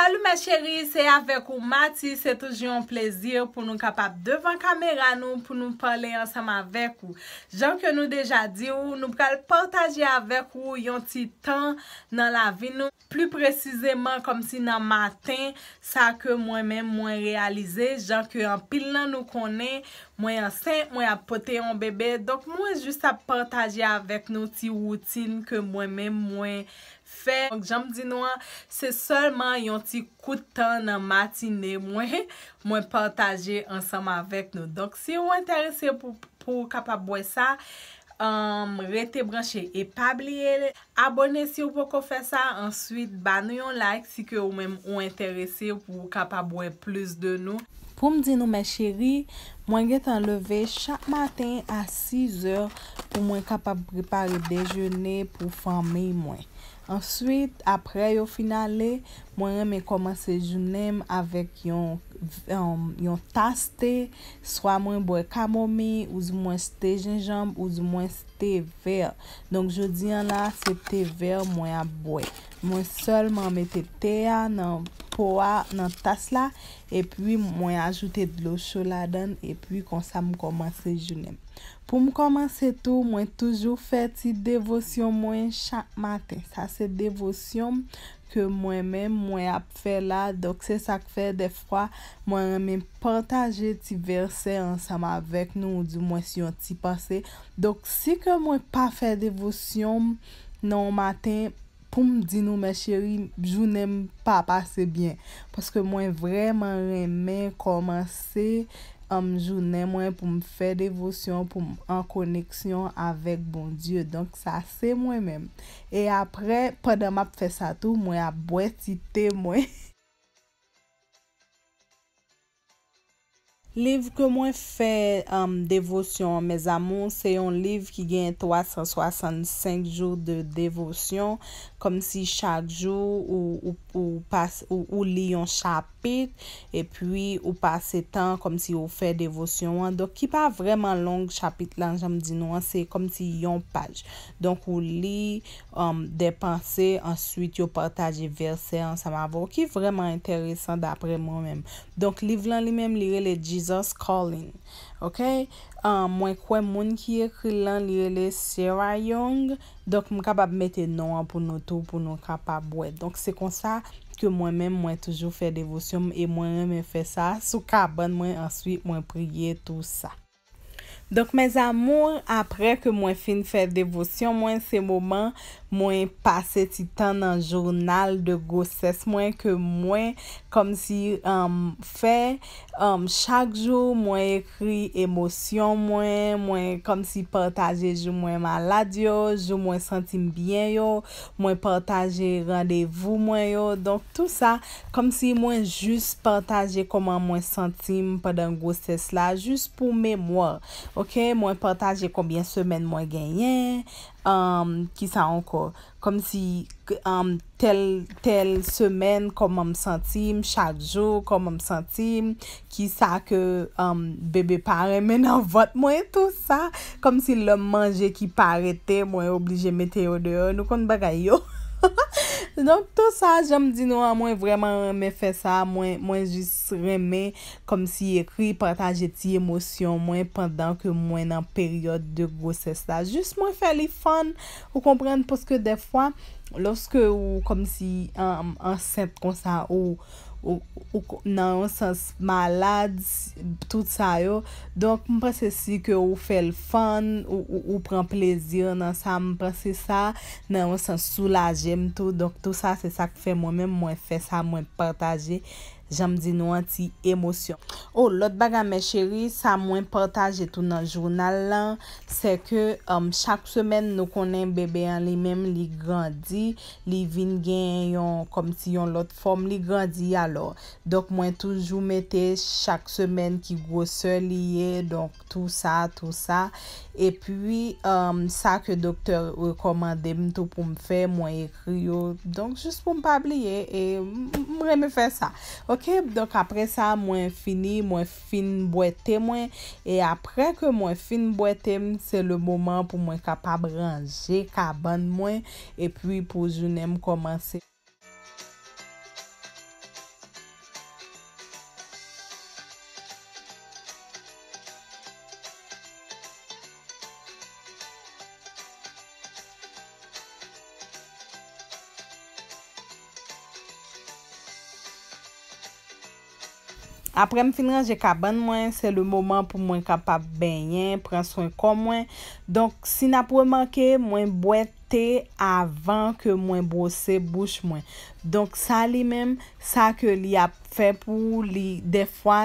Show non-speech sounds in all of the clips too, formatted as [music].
Salou mè chéri, se avek ou Mati, se touj yon plezir pou nou kapap devan kamera nou pou nou pale ansam avek ou. Jan ke nou deja di ou, nou pou kal pwantaje avek ou yon ti tan nan la vi nou. Plu precizeman kom si nan matin, sa ke mwen mè mwen realize, jan ke an pil nan nou konen, mwen ansen, mwen apote yon bebe. Dok mwen justa pwantaje avek nou ti woutin ke mwen mè mwen realize. Fè, jom di nou an, se solman yon ti koutan nan matine mwen, mwen pataje ansam avèk nou. Donk, si ou interese pou kapabwè sa, um, rete branche epabliye, abone si ou pou kon fè sa, answit, banou yon like si ke ou mèm ou interese pou kapabwè plus de nou. Pou m di nou mè chéri, mwen get an leve chak maten a 6 or pou mwen kapap prepare dejenè pou fami mwen. Answit, apre yo finalè, mwen mè komanse jounèm avèk yon tas te, swa mwen boy kamomi, ouz mwen ste jenjamb, ouz mwen ste ver. Donk jodi an la, se te ver mwen aboy. Mwen sol mwen mette te ya nan... pou a nan tas la, epi mwen ajoute dlo chou la dan, epi konsa mwen komanse jounen. Pou mwen komanse tou, mwen toujou fè ti devosyon mwen chak maten. Sa se devosyon ke mwen mè mwen ap fè la, dok se sa k fè defwa, mwen mè mè pantaje ti verse ansama avèk nou, ou di mwen si yon ti pase. Dok si ke mwen pa fè devosyon nan maten, pou m di nou mè chéri, jounèm pa pasebyen. Paske mwen vreman remè komanse m jounèm mwen pou m fè devosyon, pou m an koneksyon avèk bon Diyo. Donk sa se mwen mèm. E apre, padan m ap fè sa tou, mwen ap bwè ti te mwen. [laughs] Liv kemwen fe um, devosyon, mez amon, se yon liv ki gen 365 jou de devosyon, kom si chak jou ou li yon chapit, e pwi ou pase tan kom si ou fe devosyon an, do ki pa vreman long chapit lan, janm di nou an, se kom si yon paj. Donk ou li um, de panse, answit yo partaj e verse ansam avon, ki vreman enteresan dapre mwen men. Donk liv lan li men li re le di Jesus calling. Mwen kwen moun kiye ki lan liyele Sarah Young dok m kapap mette nou an pou nou tou pou nou kapap bwe. Donk se konsa ke mwen men mwen toujou fèr devosyon e mwen mwen fè sa sou ka ban mwen answit mwen priye tou sa. Donk mèz amour apre ke mwen fin fèr devosyon mwen se mouman mwen pase ti tan nan jurnal de goses mwen ke mwen kom si um, fè um, chak jou mwen ekri emosyon mwen mwen kom si partaje jou mwen malad yo, jou mwen sentim bien yo, mwen partaje randevou mwen yo, donk tout sa, kom si mwen just partaje koman mwen sentim padan goses la, just pou mè mwen, ok, mwen partaje konbyen semen mwen genyen ki sa anko kom si tel tel semen kom am sentim chak jo kom am sentim ki sa ke bebe pare men avot mwen tout sa kom si lom manje ki parete mwen oblije meteyo deyo nou kon bagay yo [laughs] [laughs] Donk tou sa jom di nou a mwen vreman mwen fe sa Mwen jis remen Kom si ekri pataje ti emosyon mwen Pendan ke mwen an peryode de gwo se sa Jis mwen fe li fan Ou komprenn poske defwa Lorske ou kom si an set kon sa ou nan w sens malade tout sa yo donk m prese si ke ou fel fun ou pren plezir nan sa m prese sa nan w sens soulaje m tou donk tout sa se sa ke fe mwen mwen fe sa mwen partaje Jam di nou an ti emosyon. Oh, lot baga me chéri, sa mwen partaj etou nan jounal lan, se ke um, chak semen nou konen bebe an li mem li grandi, li vin gen yon, kom si yon lot form li grandi alor. Dok mwen toujou mette chak semen ki gwo se liye, donk tou sa, tou sa. E pi, um, sa ke doktor rekomande mtou pou m fe, mwen ekri yo, donk jist pou m pa bliye, e m reme fe sa. Ok. Ok, donk apre sa, mwen fini, mwen fin bwete mwen. E apre ke mwen fin bwete, se le mouman pou mwen kapab ranje, kaban mwen. E pi pou jounen mw komanse. Apre m finran, je kaban mwen. Se le mouman pou mwen kapap benyen, pran son kon mwen. Donk, si na pouwe manke, mwen bwete avan ke mwen bwose bwose mwen. Donk, sa li menm, sa ke li ap fe pou li defwa,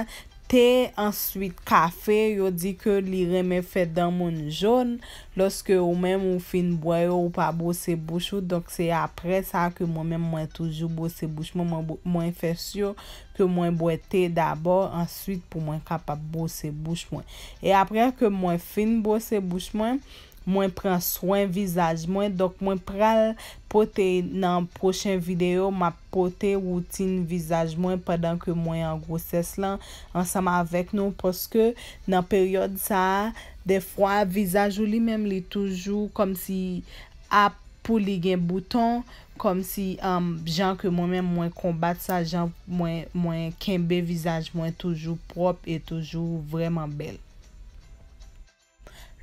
te, answit kafe, yo di ke li reme fe dan moun joun, loske ou men moun fin boye ou pa bose bouchou, dok se apre sa ke moun men mwen toujou bose bouchou, moun fesyo ke moun boye te dabor, answit pou moun kapap bose bouchou moun. E apre ke moun fin bose bouchou moun, mwen pren swen vizaj mwen, dok mwen pral pote nan prochen videyo, mwen pote woutin vizaj mwen, padan ke mwen an groses lan, ansama avek nou, poske nan peryode sa, defwa vizaj ou li menm li toujou, kom si ap pou li gen bouton, kom si jan ke mwen menm mwen kombat sa, jan mwen kenbe vizaj mwen toujou prop, etoujou vreman bel.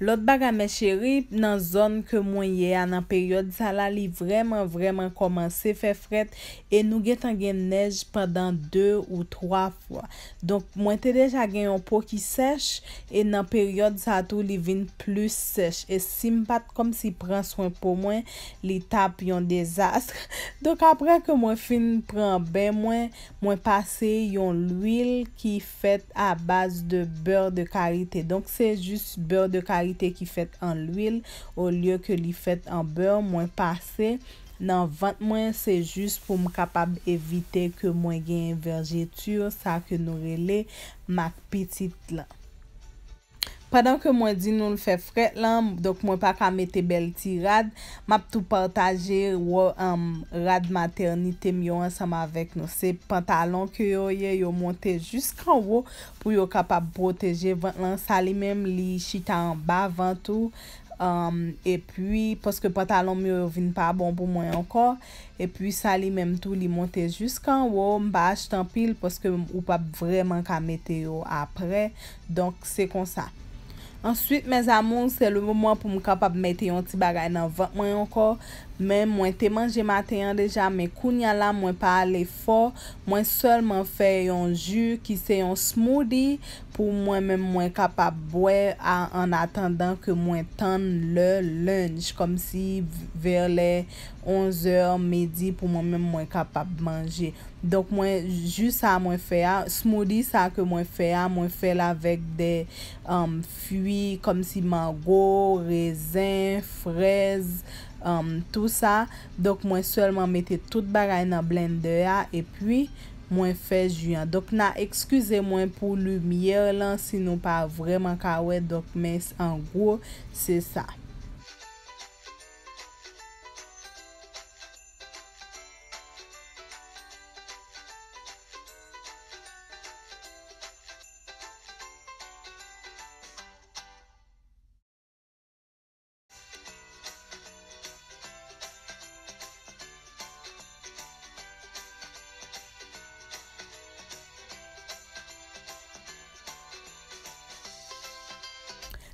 Lot baga men cheri, nan zon ke mwen ye a nan peryode sa la li vreman vreman komanse fe fret e nou getan gen nej pandan 2 ou 3 fwa. Donk mwen te deja gen yon pou ki sech e nan peryode sa tou li vin plus sech. E simpat kom si pran swen pou mwen, li tap yon dezast. [laughs] Donk apre ke mwen fin pran ben mwen, mwen pase yon lwil ki fet a base de beur de karite. te ki fèt an l'wil ou lye ke li fèt an beur mwen pase nan vant mwen se jist pou m kapab evite ke mwen gen verjetur sa ke norele mak pitit lan Padan ke mwen di nou l fè fred lan, dok mwen pa ka mette bel ti rad, map tou partaje wò rad materni temyo ansam avèk nou. Se pantalon ki yo ye, yo monte jusqu'an wò, pou yo kapap proteje vant lan. Sa li menm li chita an ba vant ou, e pi, poske pantalon mi yo vin pa bon pou mwen ankor, e pi sa li menm tou li monte jusqu'an wò, mwen pa achet an pil, poske ou pap vreman ka mette yo apre, donk se konsa. answit menz amon se lo moun pou mou kapap mette yon ti bagay nan vatman yon ko. men mwen te manje matenyan deja men kounya la mwen pa ale fò mwen sol mwen fè yon ju ki se yon smoothie pou mwen mwen mwen kapap bwe an attendant ke mwen tan le lunj kom si ver le 11h medji pou mwen mwen mwen kapap manje smoothie sa ke mwen fè mwen fè la vek de um, fwi kom si mango rezin frez Um, tout sa, dok mwen selman mette tout bagay nan blender a, epwi mwen fe jyan dok na ekskuse mwen pou lumiye lan, sino pa vreman kawet, dok mes an gwo se sa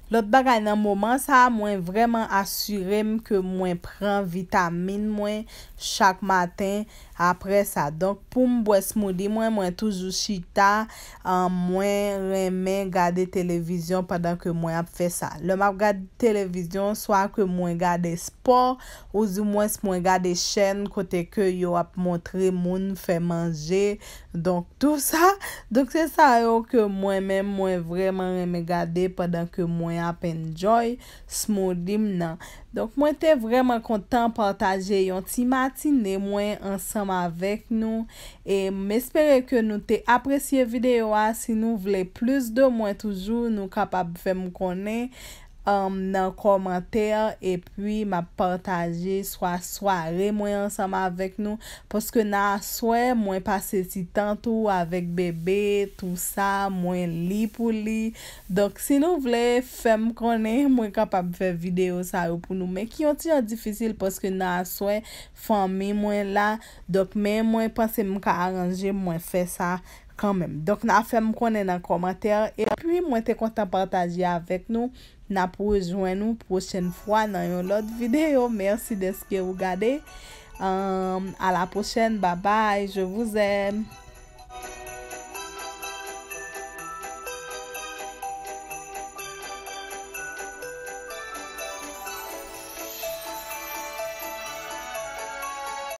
Lot bagay nan mouman sa, mwen vreman asyrem ke mwen pran vitamine mwen. chak maten apre sa. Donk poum bwes mw di mwen mwen toujou chita an mwen reme gade televizyon padan ke mwen ap fe sa. Lè mwen ap gade televizyon swa ke mwen gade sport ou sou mwen mwen gade chen kote ke yo ap motre moun fe manje. Donk tou sa. Donk se sa yo ke mwen mwen mwen vreman reme gade padan ke mwen ap enjoy s'mo dim nan. Donk mwen te vreman kontan partaje yon ti matine mwen ansam avek nou. E mespere ke nou te apresye videyo a si nou vle plus de mwen toujou nou kapap fe mwen konen. Um, nan komantèr epwi ma pantaje swa sware mwen ansama avèk nou poske nan swè mwen pase si tantou avèk bebe tout sa mwen li pou li dok si nou vle fèm konè mwen kapap fè video sa ou pou nou mwen ki yon ti an difisil poske nan swè fèm mwen la dok mwen mwen pase mwen ka aranje mwen fè sa kanmèm. Donk na fèm konè nan komater epi mwen te konta partajè avèk nou. Na poujwen nou pwosèn fwa nan yon lot videyo. Mersi de ske wou gade. A la pwosèn. Babay. Je vou zèm.